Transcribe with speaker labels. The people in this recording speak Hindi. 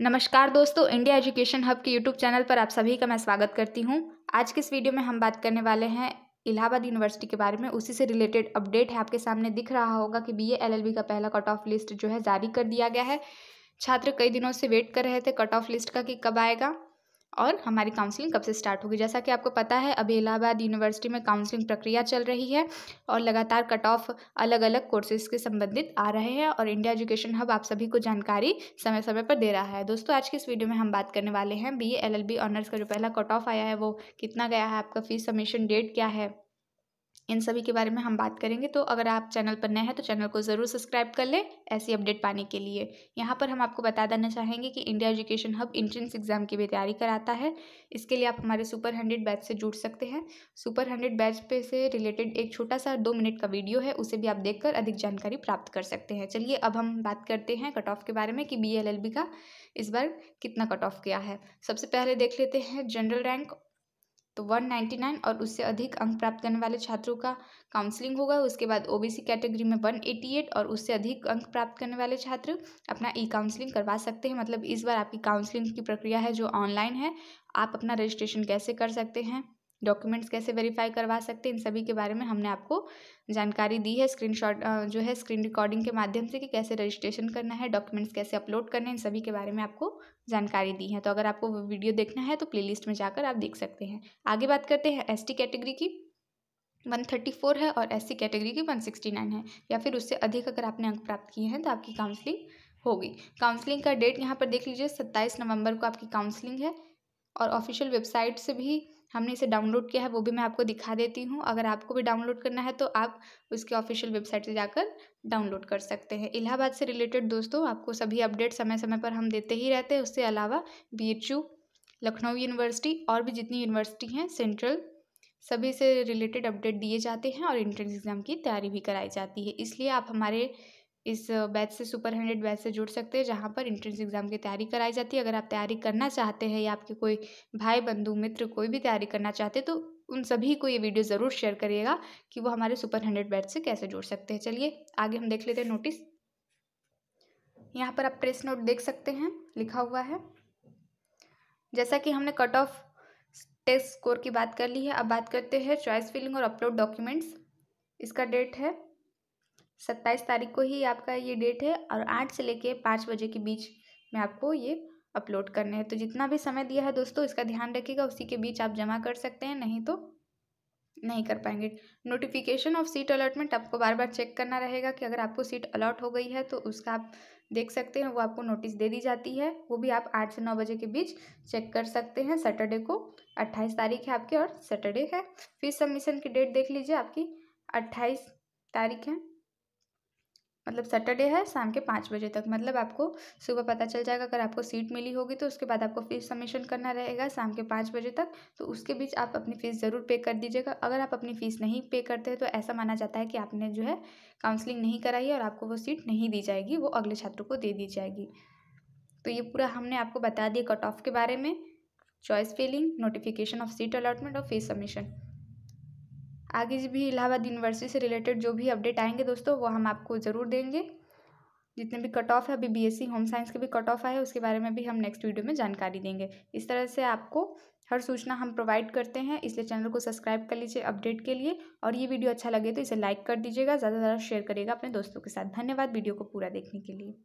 Speaker 1: नमस्कार दोस्तों इंडिया एजुकेशन हब के यूट्यूब चैनल पर आप सभी का मैं स्वागत करती हूँ आज के इस वीडियो में हम बात करने वाले हैं इलाहाबाद यूनिवर्सिटी के बारे में उसी से रिलेटेड अपडेट है आपके सामने दिख रहा होगा कि बीए एलएलबी का पहला कट ऑफ लिस्ट जो है जारी कर दिया गया है छात्र कई दिनों से वेट कर रहे थे कट ऑफ लिस्ट का कि कब आएगा और हमारी काउंसलिंग कब से स्टार्ट होगी जैसा कि आपको पता है अभी इलाहाबाद यूनिवर्सिटी में काउंसलिंग प्रक्रिया चल रही है और लगातार कट ऑफ अलग अलग कोर्सेज के संबंधित आ रहे हैं और इंडिया एजुकेशन हब आप सभी को जानकारी समय समय पर दे रहा है दोस्तों आज की इस वीडियो में हम बात करने वाले हैं बी एल ऑनर्स का जो पहला कट ऑफ आया है वो कितना गया है आपका फीस सबमिशन डेट क्या है इन सभी के बारे में हम बात करेंगे तो अगर आप चैनल पर नए हैं तो चैनल को ज़रूर सब्सक्राइब कर लें ऐसी अपडेट पाने के लिए यहाँ पर हम आपको बता देना चाहेंगे कि India education hub entrance exam की भी तैयारी कराता है इसके लिए आप हमारे सुपर हंड्रेड बैच से जुड़ सकते हैं सुपर हंड्रेड बैच पे से रिलेटेड एक छोटा सा दो मिनट का वीडियो है उसे भी आप देखकर अधिक जानकारी प्राप्त कर सकते हैं चलिए अब हम बात करते हैं कट ऑफ के बारे में कि बी का इस बार कितना कट ऑफ किया है सबसे पहले देख लेते हैं जनरल रैंक तो 199 और उससे अधिक अंक प्राप्त करने वाले छात्रों का काउंसलिंग होगा उसके बाद ओबीसी कैटेगरी में 188 और उससे अधिक अंक प्राप्त करने वाले छात्र अपना ई काउंसलिंग करवा सकते हैं मतलब इस बार आपकी काउंसलिंग की प्रक्रिया है जो ऑनलाइन है आप अपना रजिस्ट्रेशन कैसे कर सकते हैं डॉक्यूमेंट्स कैसे वेरीफाई करवा सकते हैं इन सभी के बारे में हमने आपको जानकारी दी है स्क्रीनशॉट जो है स्क्रीन रिकॉर्डिंग के माध्यम से कि कैसे रजिस्ट्रेशन करना है डॉक्यूमेंट्स कैसे अपलोड करने हैं इन सभी के बारे में आपको जानकारी दी है तो अगर आपको वीडियो देखना है तो प्ले में जाकर आप देख सकते हैं आगे बात करते हैं एस कैटेगरी की वन थर्टी फोर है और एससी कैटेगरी की वन सिक्सटी नाइन है या फिर उससे अधिक अगर आपने अंक प्राप्त किए हैं तो आपकी काउंसलिंग होगी काउंसलिंग का डेट यहाँ पर देख लीजिए सत्ताईस नवंबर को आपकी काउंसलिंग है और ऑफिशियल वेबसाइट से भी हमने इसे डाउनलोड किया है वो भी मैं आपको दिखा देती हूँ अगर आपको भी डाउनलोड करना है तो आप उसके ऑफिशियल वेबसाइट से जाकर डाउनलोड कर सकते हैं इलाहाबाद से रिलेटेड दोस्तों आपको सभी अपडेट समय समय पर हम देते ही रहते हैं उसके अलावा बी लखनऊ यूनिवर्सिटी और भी जितनी यूनिवर्सिटी हैं सेंट्रल सभी से रिलेटेड अपडेट दिए जाते हैं और इंट्रेंस एग्ज़ाम की तैयारी भी कराई जाती है इसलिए आप हमारे इस बैच से सुपर हंड्रेड बैच से जुड़ सकते हैं जहाँ पर इंट्रेंस एग्ज़ाम की तैयारी कराई जाती है अगर आप तैयारी करना चाहते हैं या आपके कोई भाई बंधु मित्र कोई भी तैयारी करना चाहते हैं तो उन सभी को ये वीडियो ज़रूर शेयर करिएगा कि वो हमारे सुपर हंड्रेड बैच से कैसे जुड़ सकते हैं चलिए आगे हम देख लेते हैं नोटिस यहाँ पर आप प्रेस नोट देख सकते हैं लिखा हुआ है जैसा कि हमने कट ऑफ टेस्ट स्कोर की बात कर ली है अब बात करते हैं चॉइस फिलिंग और अपलोड डॉक्यूमेंट्स इसका डेट है सत्ताईस तारीख को ही आपका ये डेट है और आठ से लेके पाँच बजे के बीच में आपको ये अपलोड करने हैं तो जितना भी समय दिया है दोस्तों इसका ध्यान रखिएगा उसी के बीच आप जमा कर सकते हैं नहीं तो नहीं कर पाएंगे नोटिफिकेशन ऑफ सीट अलॉटमेंट आपको बार बार चेक करना रहेगा कि अगर आपको सीट अलॉट हो गई है तो उसका आप देख सकते हैं वो आपको नोटिस दे दी जाती है वो भी आप आठ से नौ बजे के बीच चेक कर सकते हैं सैटरडे को अट्ठाईस तारीख है आपके और सैटरडे है फिर सबमिशन की डेट देख लीजिए आपकी अट्ठाईस तारीख है मतलब सैटरडे है शाम के पाँच बजे तक मतलब आपको सुबह पता चल जाएगा अगर आपको सीट मिली होगी तो उसके बाद आपको फीस सबमिशन करना रहेगा शाम के पाँच बजे तक तो उसके बीच आप अपनी फ़ीस ज़रूर पे कर दीजिएगा अगर आप अपनी फ़ीस नहीं पे करते हैं तो ऐसा माना जाता है कि आपने जो है काउंसलिंग नहीं कराई और आपको वो सीट नहीं दी जाएगी वो अगले छात्र को दे दी जाएगी तो ये पूरा हमने आपको बता दिया कट ऑफ के बारे में choice filling notification of seat allotment और फीस सबमिशन आगे भी इलाहाबाद यूनिवर्सिटी से रिलेटेड जो भी अपडेट आएंगे दोस्तों वो हम आपको ज़रूर देंगे जितने भी कट ऑफ है अभी बीएससी होम साइंस के भी कट ऑफ आए उसके बारे में भी हम नेक्स्ट वीडियो में जानकारी देंगे इस तरह से आपको हर सूचना हम प्रोवाइड करते हैं इसलिए चैनल को सब्सक्राइब कर लीजिए अपडेट के लिए और ये वीडियो अच्छा लगे तो इसे लाइक कर दीजिएगा ज़्यादा से ज़्यादा शेयर करिएगा अपने दोस्तों के साथ धन्यवाद वीडियो को पूरा देखने के लिए